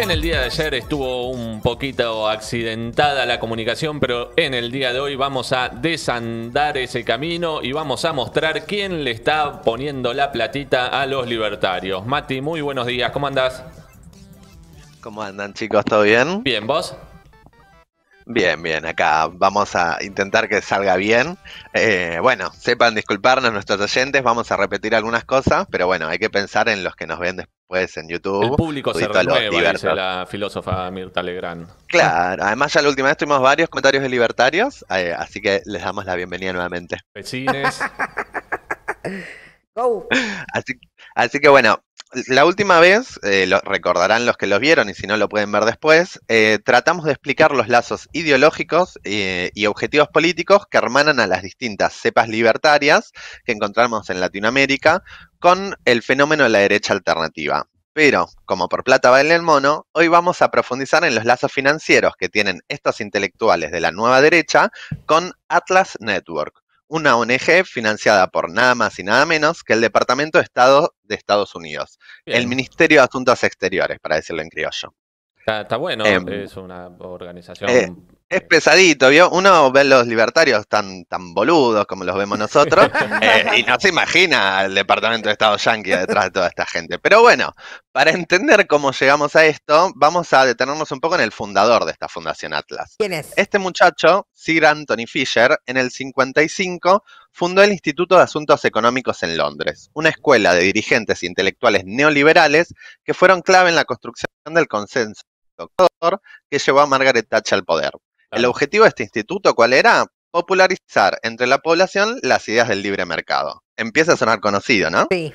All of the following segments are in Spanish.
En el día de ayer estuvo un poquito accidentada la comunicación, pero en el día de hoy vamos a desandar ese camino y vamos a mostrar quién le está poniendo la platita a los libertarios. Mati, muy buenos días, ¿cómo andás? ¿Cómo andan chicos? ¿Todo bien? Bien, ¿vos? Bien, bien, acá vamos a intentar que salga bien. Eh, bueno, sepan disculparnos nuestros oyentes, vamos a repetir algunas cosas, pero bueno, hay que pensar en los que nos ven después en YouTube. El público se renueva, dice la filósofa Mirta Legrand. Claro, además ya la última vez tuvimos varios comentarios de libertarios, eh, así que les damos la bienvenida nuevamente. Vecines. Go. Así, así que bueno, la última vez, eh, lo recordarán los que los vieron y si no lo pueden ver después, eh, tratamos de explicar los lazos ideológicos eh, y objetivos políticos que hermanan a las distintas cepas libertarias que encontramos en Latinoamérica con el fenómeno de la derecha alternativa. Pero, como por plata vale el mono, hoy vamos a profundizar en los lazos financieros que tienen estos intelectuales de la nueva derecha con Atlas Network, una ONG financiada por nada más y nada menos que el Departamento de Estado de Estados Unidos, el Ministerio de Asuntos Exteriores, para decirlo en criollo. Está, bueno, em, es una organización eh, es pesadito, ¿vio? Uno ve los libertarios tan, tan boludos como los vemos nosotros eh, y no se imagina el Departamento de Estado Yankee detrás de toda esta gente. Pero bueno, para entender cómo llegamos a esto, vamos a detenernos un poco en el fundador de esta fundación Atlas. ¿Quién es? Este muchacho, Sir Anthony Fisher, en el 55 fundó el Instituto de Asuntos Económicos en Londres, una escuela de dirigentes intelectuales neoliberales que fueron clave en la construcción del consenso que llevó a Margaret Thatcher al poder. El objetivo de este instituto, ¿cuál era? Popularizar entre la población las ideas del libre mercado. Empieza a sonar conocido, ¿no? Sí.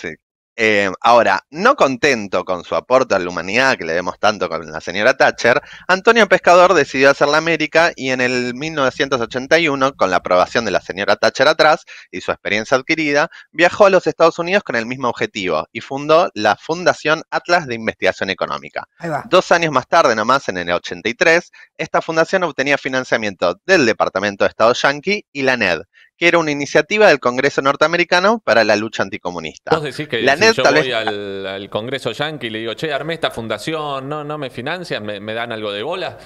Sí, eh, ahora, no contento con su aporte a la humanidad que le demos tanto con la señora Thatcher, Antonio Pescador decidió hacer la América y en el 1981, con la aprobación de la señora Thatcher atrás y su experiencia adquirida, viajó a los Estados Unidos con el mismo objetivo y fundó la Fundación Atlas de Investigación Económica. Dos años más tarde, nomás en el 83, esta fundación obtenía financiamiento del Departamento de Estado Yankee y la NED, que era una iniciativa del Congreso norteamericano para la lucha anticomunista. Vos decís que yo voy al, Congreso Yankee y le digo, che, armé esta fundación, no, no me financian, me, dan algo de bola.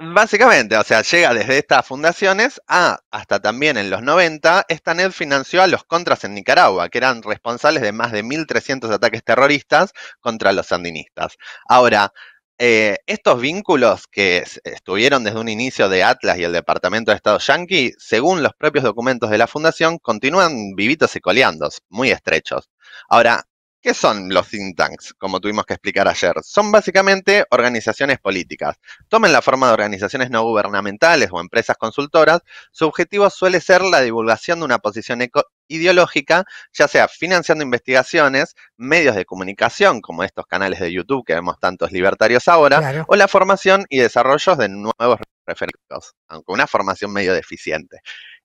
Básicamente, o sea, llega desde estas fundaciones a, hasta también en los 90, esta NED financió a los contras en Nicaragua, que eran responsables de más de 1.300 ataques terroristas contra los sandinistas. Ahora, eh, estos vínculos que estuvieron desde un inicio de Atlas y el Departamento de Estado Yankee, según los propios documentos de la Fundación, continúan vivitos y coleando, muy estrechos. Ahora, ¿Qué son los think tanks? Como tuvimos que explicar ayer. Son básicamente organizaciones políticas. Tomen la forma de organizaciones no gubernamentales o empresas consultoras. Su objetivo suele ser la divulgación de una posición ideológica, ya sea financiando investigaciones, medios de comunicación, como estos canales de YouTube que vemos tantos libertarios ahora, o la formación y desarrollos de nuevos referentes, aunque una formación medio deficiente.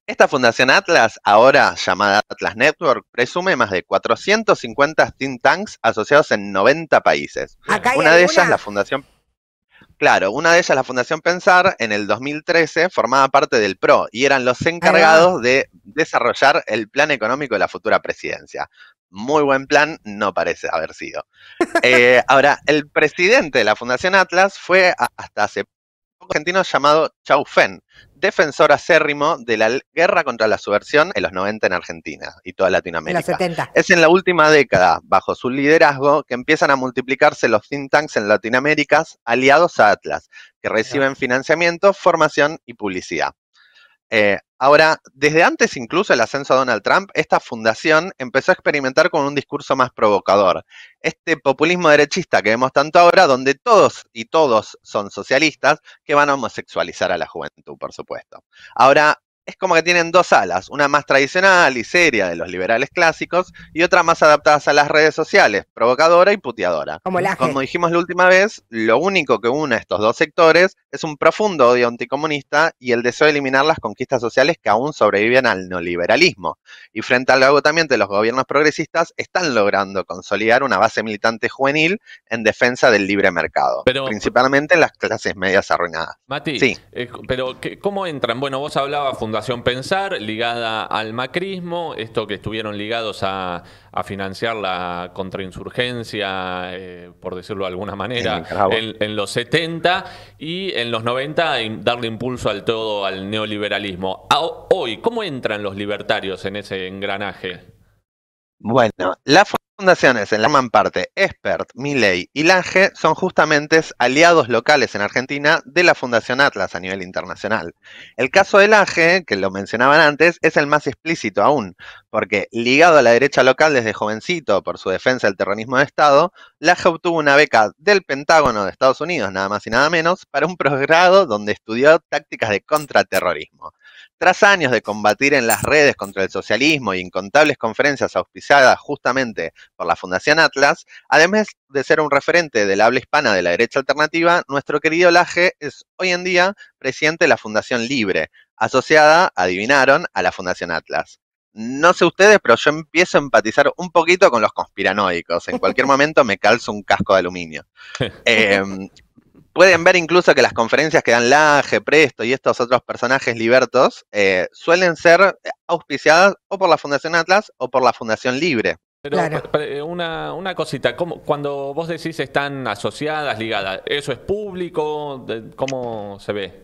Esta fundación Atlas, ahora llamada Atlas Network, presume más de 450 think tanks asociados en 90 países. una de ellas, la Fundación Claro, una de ellas, la Fundación Pensar, en el 2013 formaba parte del PRO y eran los encargados de desarrollar el plan económico de la futura presidencia. Muy buen plan, no parece haber sido. Eh, ahora, el presidente de la Fundación Atlas fue hasta hace poco argentino llamado Chau defensor acérrimo de la guerra contra la subversión en los 90 en Argentina y toda Latinoamérica. Es en la última década, bajo su liderazgo, que empiezan a multiplicarse los think tanks en Latinoamérica aliados a Atlas, que reciben financiamiento, formación y publicidad. Eh, ahora, desde antes incluso el ascenso a Donald Trump, esta fundación empezó a experimentar con un discurso más provocador. Este populismo derechista que vemos tanto ahora, donde todos y todos son socialistas, que van a homosexualizar a la juventud, por supuesto. Ahora, es como que tienen dos alas, una más tradicional y seria de los liberales clásicos y otra más adaptada a las redes sociales, provocadora y puteadora. Como, dijimos la última vez, lo único que une a estos dos sectores es un profundo odio anticomunista y el deseo de eliminar las conquistas sociales que aún sobreviven al neoliberalismo. Y frente al agotamiento de los gobiernos progresistas, están logrando consolidar una base militante juvenil en defensa del libre mercado, principalmente en las clases medias arruinadas. Mati, sí. Eh, pero ¿cómo entran? Bueno, vos hablabas fundamentalmente Pensar, ligada al macrismo, esto que estuvieron ligados a, financiar la contrainsurgencia, eh, por decirlo de alguna manera, en, los 70 y en los 90 darle impulso al todo al neoliberalismo. hoy, ¿cómo entran los libertarios en ese engranaje? Bueno, la fundaciones en la forman parte Expert, Miley y Lange son justamente aliados locales en Argentina de la Fundación Atlas a nivel internacional. El caso de Lange, que lo mencionaban antes, es el más explícito aún, porque ligado a la derecha local desde jovencito por su defensa del terrorismo de Estado, Lange obtuvo una beca del Pentágono de Estados Unidos, nada más y nada menos, para un posgrado donde estudió tácticas de contraterrorismo. Tras años de combatir en las redes contra el socialismo y incontables conferencias auspiciadas justamente por la Fundación Atlas, además de ser un referente del habla hispana de la derecha alternativa, nuestro querido Laje es hoy en día presidente de la Fundación Libre, asociada, adivinaron, a la Fundación Atlas. No sé ustedes, pero yo empiezo a empatizar un poquito con los conspiranoicos. En cualquier momento me calzo un casco de aluminio. Eh, Pueden ver incluso que las conferencias que dan Laje, Presto y estos otros personajes libertos eh, suelen ser auspiciadas o por la Fundación Atlas o por la Fundación Libre. Pero eh, una, cosita, cuando vos decís están asociadas, ligadas, ¿eso es público? ¿Cómo se ve?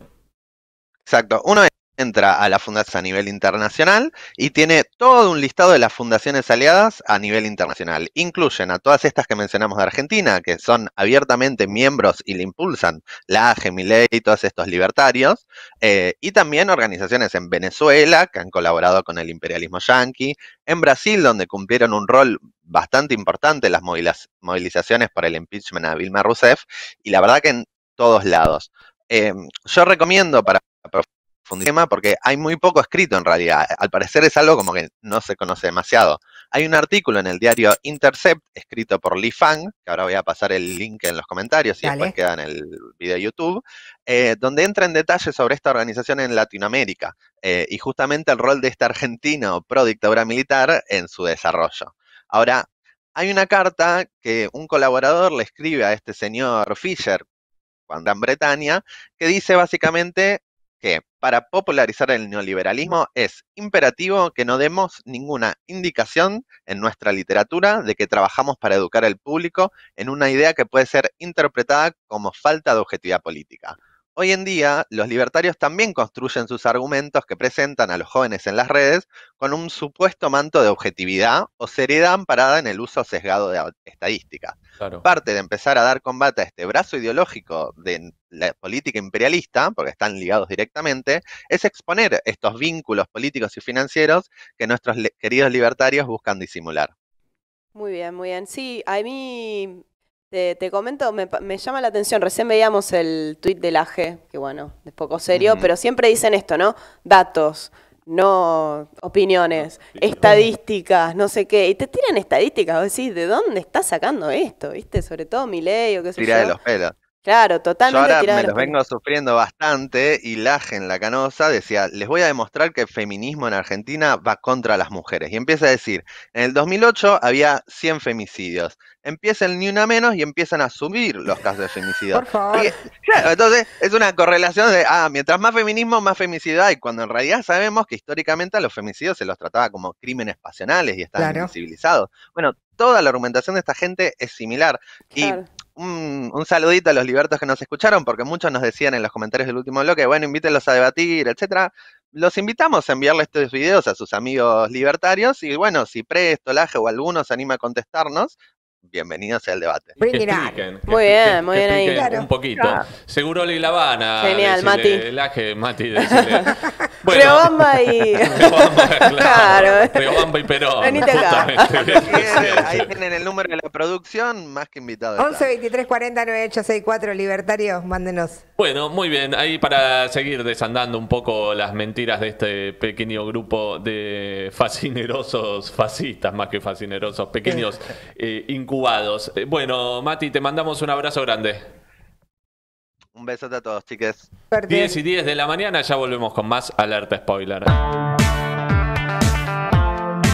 Exacto. Uno es entra a la fundación a nivel internacional y tiene todo un listado de las fundaciones aliadas a nivel internacional. Incluyen a todas estas que mencionamos de Argentina, que son abiertamente miembros y le impulsan la AGE, y todos estos libertarios, eh, y también organizaciones en Venezuela que han colaborado con el imperialismo yanqui, en Brasil, donde cumplieron un rol bastante importante las movilizaciones para el impeachment a Vilma Rousseff, y la verdad que en todos lados. Eh, yo recomiendo para tema porque hay muy poco escrito en realidad. Al parecer es algo como que no se conoce demasiado. Hay un artículo en el diario Intercept escrito por Lee Fang, que ahora voy a pasar el link en los comentarios y después queda en el video YouTube, eh, donde entra en detalle sobre esta organización en Latinoamérica eh, y justamente el rol de este argentino pro dictadura militar en su desarrollo. Ahora, hay una carta que un colaborador le escribe a este señor Fisher, Gran Bretaña, que dice básicamente que, para popularizar el neoliberalismo, es imperativo que no demos ninguna indicación en nuestra literatura de que trabajamos para educar al público en una idea que puede ser interpretada como falta de objetividad política. Hoy en día, los libertarios también construyen sus argumentos que presentan a los jóvenes en las redes con un supuesto manto de objetividad o seriedad amparada en el uso sesgado de estadísticas. Parte de empezar a dar combate a este brazo ideológico de la política imperialista, porque están ligados directamente, es exponer estos vínculos políticos y financieros que nuestros queridos libertarios buscan disimular. Muy bien, muy bien. Sí, a mí te, comento, me, llama la atención, recién veíamos el tweet de la que bueno, es poco serio, pero siempre dicen esto, ¿no? Datos, no opiniones, estadísticas, no sé qué. Y te tiran estadísticas, vos decís, ¿de dónde estás sacando esto? ¿Viste? Sobre todo mi ley o qué sé de los pelos. Claro, totalmente. Yo ahora me los vengo sufriendo bastante y Lajen, la canosa, decía, les voy a demostrar que el feminismo en Argentina va contra las mujeres. Y empieza a decir, en el 2008 había 100 femicidios. Empiezan ni una menos y empiezan a subir los casos de femicidio. Por favor. entonces es una correlación de, ah, mientras más feminismo, más femicidio hay, cuando en realidad sabemos que históricamente a los femicidios se los trataba como crímenes pasionales y están invisibilizados. Bueno, toda la argumentación de esta gente es similar. Y un, saludito a los libertos que nos escucharon, porque muchos nos decían en los comentarios del último bloque, bueno, invítenlos a debatir, etcétera. Los invitamos a enviarle estos videos a sus amigos libertarios y bueno, si Presto, Laje o alguno se anima a contestarnos, Bienvenidos al debate. muy bien, muy bien ahí. Claro. Un poquito. Seguro Leila Habana. Genial, Mati. aje, Bueno, y. claro. y Perón. Ahí tienen el número de la producción, más que invitado. 11 23 4 libertarios, mándenos. Bueno, muy bien. Ahí para seguir desandando un poco las mentiras de este pequeño grupo de fascinerosos fascistas, más que fascinerosos, pequeños eh, eh, bueno, Mati, te mandamos un abrazo grande. Un besote a todos, chiques. 10 y 10 de la mañana, ya volvemos con más Alerta Spoiler.